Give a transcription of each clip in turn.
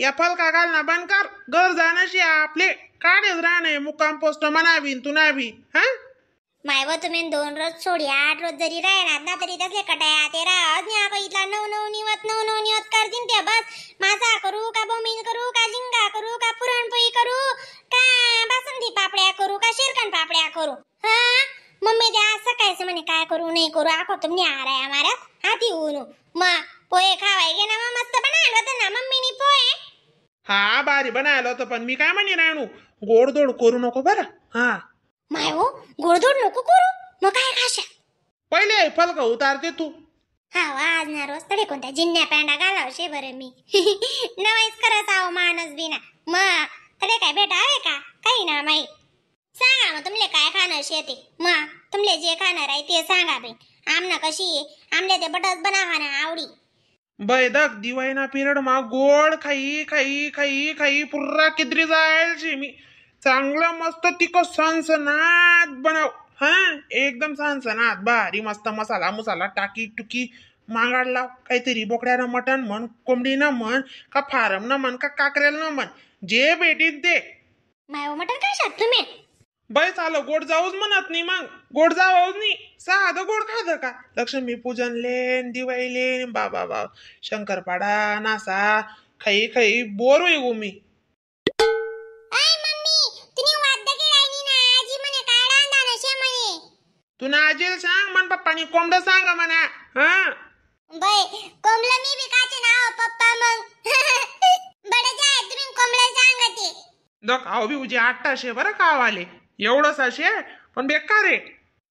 या फलका घालना बंद कर घर जाण्याशी आपले काढेच राहणे मुक्काम पोस्ट म्हणावी तुनावी हा माय व तुम्ही दोन रोज सोडी आठ रोज जरी राहणार ना तरी तसले कटाया ते राहत नाही अगं इथला नऊ नऊ निवत नऊ नऊ निवत करतीन ते बस माझा करू का बोमीन करू का झिंगा करू का पुरणपोळी करू का बासुंदी पापड्या करू का शिरकन पापड्या करू हा मम्मी द्या असं कायच म्हणे काय करू नाही करू आखो तुम्ही आराय आम्हाला हाती ऊन मग पोहे खावाय गे ना मस्त पण ना मम्मीनी पोहे हा बारी बना आलं पण मी काय म्हणे राणू गोडधोड करू नको बरं हा माय हो गोडधोड नको करू मग काय खाशा पहिले फलक उतारते तू हा हो, आज ना रोज तडे कोणत्या जिन्या पॅन्डा घालावशे बरं मी नवाईच करत आहो माणस बिना मग तडे काय भेटावे का काही ना माई सांगा मग तुमले काय खाणार शेती मग तुमले जे खाणार आहे ते सांगा बे आमना कशी आमले ते बटस बनावा ना आवडी बैदक दिवायना पिरियड मा गोड खाई खाई खाई खाई पुर्रा किद्री जायल शे मी चांगलं मस्त तिको सनसनात बनाव हा एकदम सनसनात भारी मस्त मसाला मुसाला टाकी टुकी मांगाड लाव काहीतरी बोकड्यानं मटण म्हण कोंबडीनं म्हण का फारम न म्हण का ना न म्हण जे भेटीत दे मटण काय शात तुम्ही बैस आलं गोड जाऊच म्हणत नाही मग गोड जाऊच नाही साधं गोड खाद का लक्ष्मी पूजन लेन दिवाळी लेन बाबा बा पाडा नासा खाई खाई बोर होई गो मी तू ना आजील सांग म्हण पप्पानी कोंबड सांग म्हणा हा बाय कोंबडा मी बी काचे ना हो पप्पा मग बडे जाय तुम्ही कोंबडा सांगते दक आव बी उजे आठशे बरं खावाले एवढंच असे पण बेकार आहे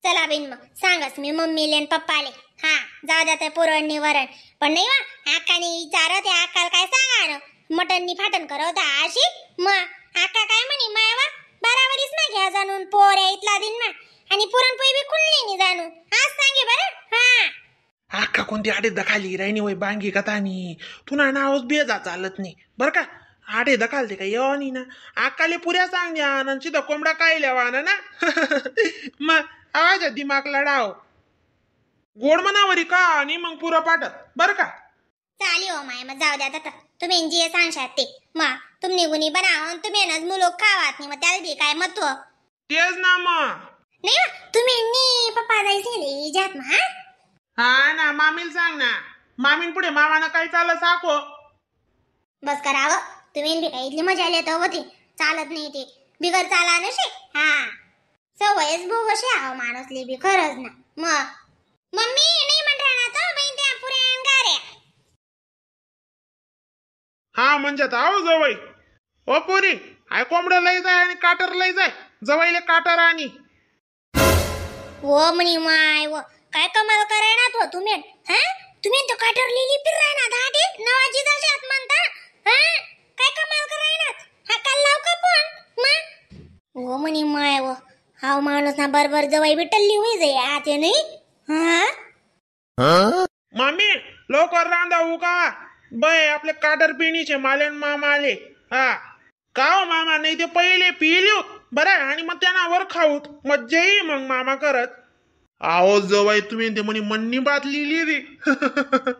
चला बिन मग सांगस मी मम्मी आणि पप्पाले हा जाऊ द्या ते पुरण निवरण पण नाही वा आकाने विचार ते आकाल काय सांगा नि फाटन करवता अशी मग आका काय म्हणे मायवा बारावरीच ना घ्या जाणून पोऱ्या इथला दिन ना आणि पुरणपोळी बी खुलली नि जाणून आज सांगे बरं हा आका कोणती आडे दखाली राहिनी होई बांगी कथानी तुना नावच बेजा चालत नाही बरं का ఆడే దకాలది येवानी ना आकाले पुऱ्या सांग आणि तर कोंबडा काय वाना ना मग आवाज दिमाग लढाव गोड मनावरी का आणि मग पुरं पाठत बर का चाली हो माय मग जाऊ द्या आता तुम्ही इंजिय सांगशात ते मग तुम्ही गुणी बनाव हो तुम्ही ना मुलं खावात नाही मग त्याला बी काय महत्व तेच ना मग नाही मा हो, तुम्ही नी पप्पा जायचे जात मा हा? ना मामीला सांग ना मामीन पुढे मामानं काय चाललं साको बस करावं हो. तुम्ही बी इतली मजा आली होती चालत नाही ते बिगर चाला नशे हा सवयच भाऊ कशी आहो माणूसली बी खरंच ना मग मम्मी नाही म्हणणार ना त्या हा म्हणजे आता आहो जवळ ओ पुरी आय कोंबड लय जाय आणि काटर लय जाय जवळले काटर आणि ओ मनी माय व काय कमाल कराय ना तो तुम्ही हा तुम्ही तो काटर लिहिली पिरायना ना नवाजी जाशात म्हणता हा काय कमाल करायनात हा काल लाव का पण मा हो म्हणे माय व हाव माणूस ना बरबर जवाई बी हुई होई आते नाही हा मामी लवकर रांधा हो का बय आपले काटर पिणीचे मालन मामा आले हा का हो मामा नाही ते पहिले पिलू बरं आणि मग त्यांना वर खाऊत मज्जा येई मग मामा करत आहो जवाई तुम्ही ते मनी मन्नी बात लिहिली रे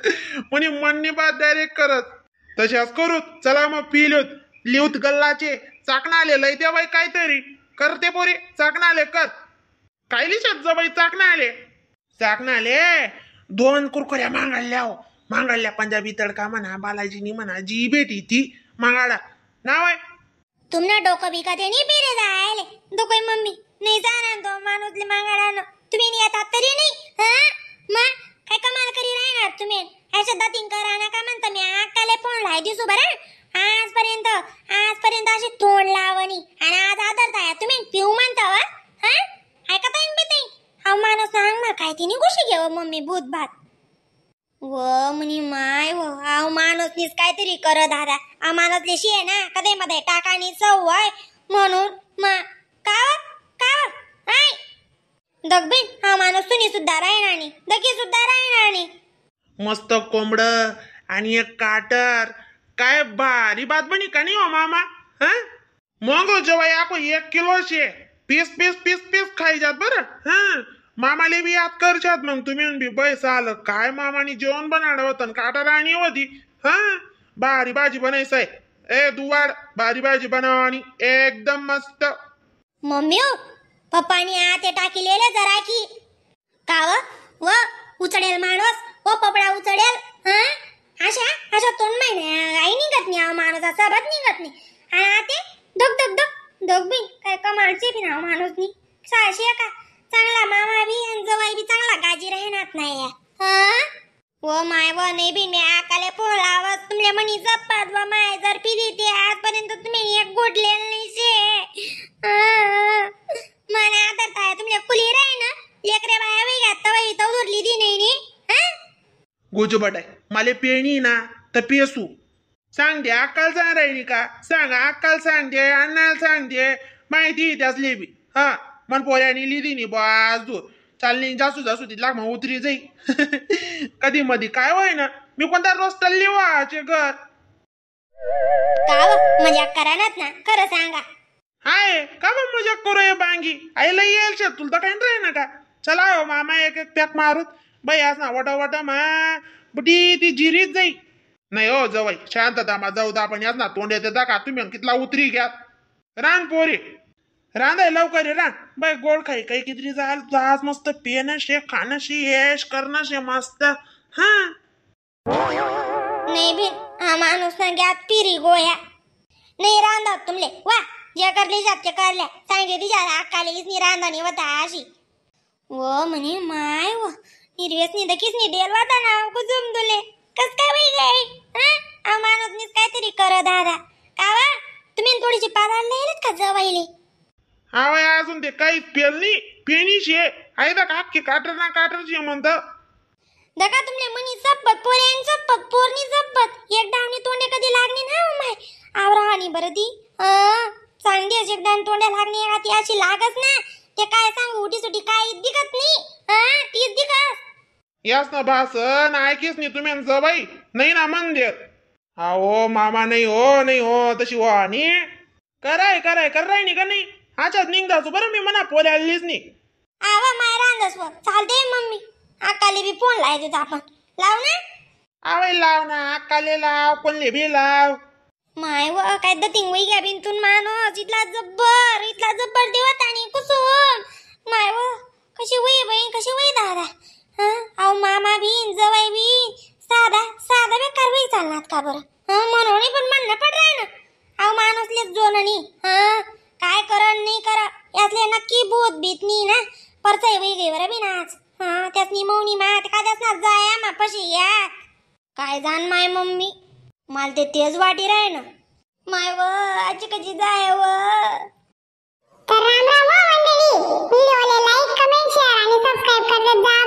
मनी मन्नी बात डायरेक्ट करत तशाच करूत चला मग पिलूत लिहूत गल्लाचे आले लय दे बाई काहीतरी करते पोरी आले कर कायली शब्द बाई चाकणाले चाकणाले दोन कुरकुऱ्या मांगाडल्या मांगाल्या पंजाबी तडका म्हणा बालाजीनी म्हणा जी भेटी ती मांगाडा नाव आहे तुमना डोकं बिकत आहे बिरे जायले दुखय मम्मी नाही जाणार तो माणूसले मांगा काय तिने कशी घेव मम्मी भूत भात व म्हणे माय आव निस काहीतरी कर दादा आ माणूसनीशी आहे ना कधी मध्ये टाकानी चव आहे म्हणून मा काव काव आय दगबीन हा माणूस तुनी सुद्धा राय नाणी दगी सुद्धा राय नाणी मस्त कोंबड आणि एक काटर काय भारी बात बनी का नाही हो मामा हा मोंगो जवाई आपो एक किलो छे पीस पीस पीस पीस खाई जात बरं हा मामाले बी याद करच्यात मग तुम्ही बी पैसा आलं काय मामानी जेवण बनाडा होतं काटा राणी होती हा बारी भाजी बनायचंय ए दुवाड बारी भाजी बनावानी एकदम मस्त मम्मी हो पप्पानी आते लेले जरा की काव हो? व उचडेल माणूस व पप्पा तुम्ही जप्पात बा माय जर फी देते आजपर्यंत तुम्ही एक घोटलेलं नाही शे मला आता काय तुमच्या कुली राही ना लेकरे बाया बाई घात तवा इथं उरली दी नाही नी गोजो बटाय मला पेणी ना तर पेसू सांग दे अक्काल सांग राहिली का सांग अक्काल सांग दे अन्नाल सांग दे माहिती त्याच लेबी हा मन पोऱ्यानी लिहिली नी बा चालली जासू जासू ती लाग मग उतरी जाई कधी मधी काय होय ना मी कोणता रोज चालली वाचे घर काव मजाक करानात ना खरं सांगा हाय का मग मजाक करू ये बांगी आईला येईल शेत तुला तर काही नाही ना का चला हो मामा एक एक पॅक मारूत बाई आज ना वटा वटा मा बुटी ती जिरीत जाई नाही हो जवळ शांतता मा जाऊ दा पण याच ना तोंड येते का तुम्ही कितला उतरी घ्या रान पोरी रांधाय लवकर ये रान बाय गोड खाई काही किती जाल आज मस्त पिण्याशी शे येश करण्याशी मस्त हा नाही बिन हा माणूस सांग्यात पिरी गोया नाही रांधा तुमले वा जे करले जात ते करल्या सांगितली जात अक्कालीच नी वता वता अशी व म्हणे माय व निर्वेस नि दकीच नि डेल वता ना कुजुम दुले कस काय होई गे हा माणूस नीच काहीतरी कर दादा वा तुम्ही थोडीशी पादाला लिहिलेत का जवायले आवय अजून ते काही पेलनी पेनीच आहे आहे का अख्खी काटर ना काटरची म्हणत दगा तुमने मनी जप्पत पोरेन जप्पत पोरनी जप्पत एक डावनी तोंडे कधी लागनी ना हो माय आवराहानी बर बरं ती चांगली अशी एकदा तोंडे लागणी का ती अशी लागच ना ते काय सांग उठी सुटी काय दिखत नाही ती तीच दिखत यास ना भास ऐकीच नाही तुम्ही आमचं नाही ना मंदिर हा ओ मामा नाही हो नाही हो तशी हो आणि कराय कराय कर नाही का नाही ఆచాద్ నీకు దాసు मी मी मना పోలే అల్లీస్ नाही आवा माय अंदाज बघ चालते मम्मी अकाली बी फोन लाय देतो आपण लाव ना आवय लाव ना अकाली लाव कोणले बी लाव माय व काय द तिंगवी गॅबिन तून मानो इथला जब्बर इतला जब्बर देवत आणि कुसुम जेवर बिनाच, नाच हा त्यासनी मौनी मात त्यास नाच जाया मापाशी या काय जाण माय मम्मी माल ते तेच वाटी राय ना माय व आजी कशी जाय व तर राम राम हो मंडळी व्हिडिओला लाईक कमेंट शेअर आणि सबस्क्राइब करत जा